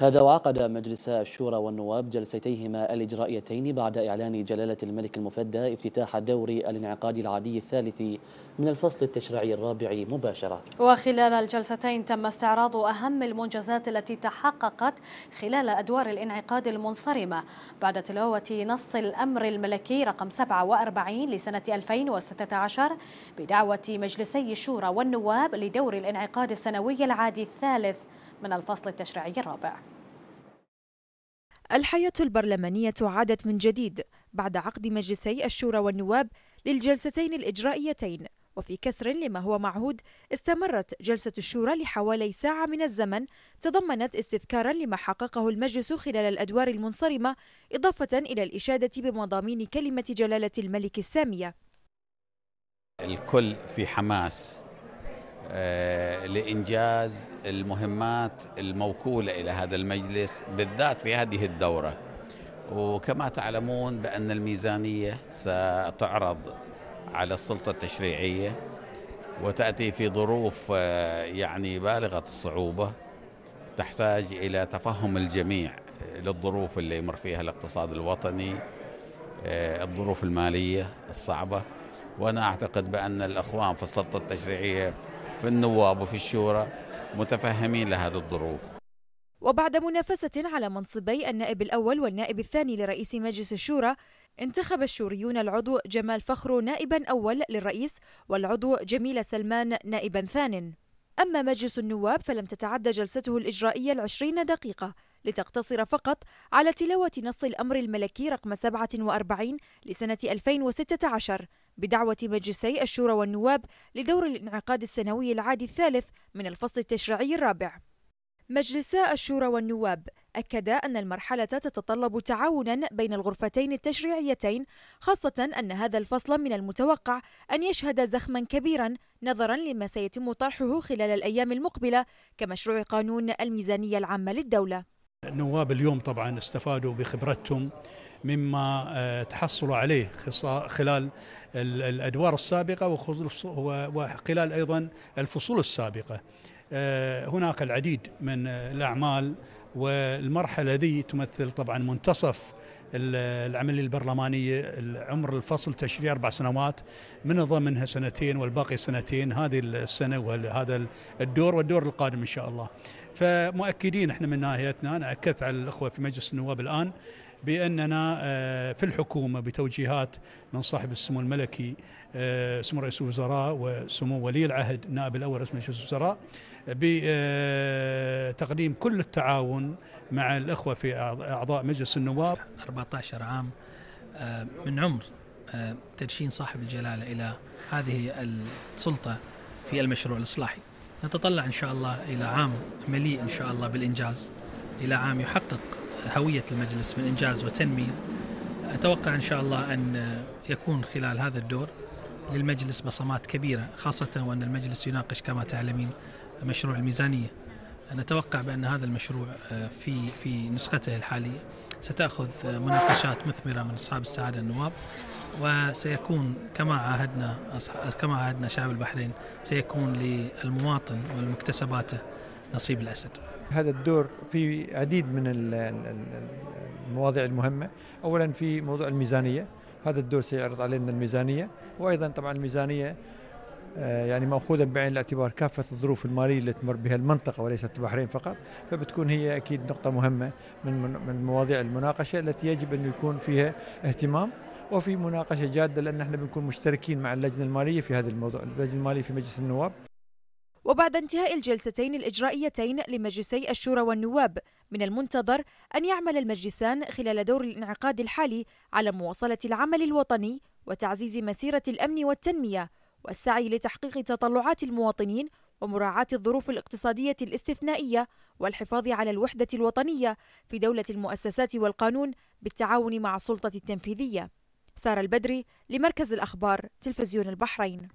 هذا وعقد مجلس الشورى والنواب جلستيهما الإجرائيتين بعد إعلان جلالة الملك المفدى افتتاح دور الانعقاد العادي الثالث من الفصل التشريعي الرابع مباشرة وخلال الجلستين تم استعراض أهم المنجزات التي تحققت خلال أدوار الانعقاد المنصرمة بعد تلاوة نص الأمر الملكي رقم 47 لسنة 2016 بدعوة مجلسي الشورى والنواب لدور الانعقاد السنوي العادي الثالث من الفصل التشريعي الرابع الحياة البرلمانية عادت من جديد بعد عقد مجلسي الشورى والنواب للجلستين الإجرائيتين وفي كسر لما هو معهود استمرت جلسة الشورى لحوالي ساعة من الزمن تضمنت استذكارا لما حققه المجلس خلال الأدوار المنصرمة إضافة إلى الإشادة بمضامين كلمة جلالة الملك السامية الكل في حماس آه، لإنجاز المهمات الموكولة إلى هذا المجلس بالذات في هذه الدورة وكما تعلمون بأن الميزانية ستعرض على السلطة التشريعية وتأتي في ظروف آه، يعني بالغة الصعوبة تحتاج إلى تفهم الجميع آه، للظروف اللي يمر فيها الاقتصاد الوطني الظروف المالية الصعبة وأنا أعتقد بأن الأخوان في السلطة التشريعية في النواب وفي الشورى متفهمين لهذه الظروف وبعد منافسة على منصبي النائب الأول والنائب الثاني لرئيس مجلس الشورى انتخب الشوريون العضو جمال فخرو نائبا أول للرئيس والعضو جميل سلمان نائبا ثان أما مجلس النواب فلم تتعد جلسته الإجرائية العشرين دقيقة لتقتصر فقط على تلاوة نص الأمر الملكي رقم 47 لسنة 2016 بدعوة مجلسي الشورى والنواب لدور الانعقاد السنوي العادي الثالث من الفصل التشريعي الرابع مجلسا الشورى والنواب أكدا أن المرحلة تتطلب تعاونا بين الغرفتين التشريعيتين خاصة أن هذا الفصل من المتوقع أن يشهد زخما كبيرا نظرا لما سيتم طرحه خلال الأيام المقبلة كمشروع قانون الميزانية العامة للدولة النواب اليوم طبعا استفادوا بخبرتهم مما آه، تحصلوا عليه خلال الأدوار السابقة وخلال أيضا الفصول السابقة آه، هناك العديد من الأعمال والمرحلة ذي تمثل طبعا منتصف العملية البرلمانية عمر الفصل تشريع أربع سنوات من ضمنها سنتين والباقي سنتين هذه السنة وهذا الدور والدور القادم إن شاء الله فمؤكدين احنا من ناحيتنا انا اكدت على الاخوه في مجلس النواب الان باننا آه، في الحكومه بتوجيهات من صاحب السمو الملكي آه، سمو رئيس الوزراء وسمو ولي العهد النائب الاول رئيس مجلس الوزراء بتقديم آه، كل التعاون مع الاخوه في اعضاء مجلس النواب 14 عام من عمر تدشين صاحب الجلاله الى هذه السلطه في المشروع الاصلاحي نتطلع إن شاء الله إلى عام مليء إن شاء الله بالإنجاز إلى عام يحقق هوية المجلس من إنجاز وتنمية أتوقع إن شاء الله أن يكون خلال هذا الدور للمجلس بصمات كبيرة خاصة وأن المجلس يناقش كما تعلمين مشروع الميزانية نتوقع بأن هذا المشروع آه، في في نسخته الحالية ستأخذ آه، مناقشات مثمرة من أصحاب السعادة النواب وسيكون كما عاهدنا كما عاهدنا شعب البحرين سيكون للمواطن ومكتسباته نصيب الاسد. هذا الدور في عديد من المواضيع المهمه، اولا في موضوع الميزانيه، هذا الدور سيعرض علينا الميزانيه، وايضا طبعا الميزانيه آه، يعني مأخوذة بعين الاعتبار كافة الظروف المالية اللي تمر بها المنطقة وليست البحرين فقط فبتكون هي أكيد نقطة مهمة من من مواضيع المناقشة التي يجب أن يكون فيها اهتمام وفي مناقشه جاده لان احنا بنكون مشتركين مع اللجنه الماليه في هذا الموضوع، اللجنه الماليه في مجلس النواب. وبعد انتهاء الجلستين الاجرائيتين لمجلسي الشورى والنواب، من المنتظر ان يعمل المجلسان خلال دور الانعقاد الحالي على مواصله العمل الوطني وتعزيز مسيره الامن والتنميه والسعي لتحقيق تطلعات المواطنين ومراعاة الظروف الاقتصادية الاستثنائية والحفاظ على الوحدة الوطنية في دولة المؤسسات والقانون بالتعاون مع السلطة التنفيذية سارة البدري لمركز الأخبار تلفزيون البحرين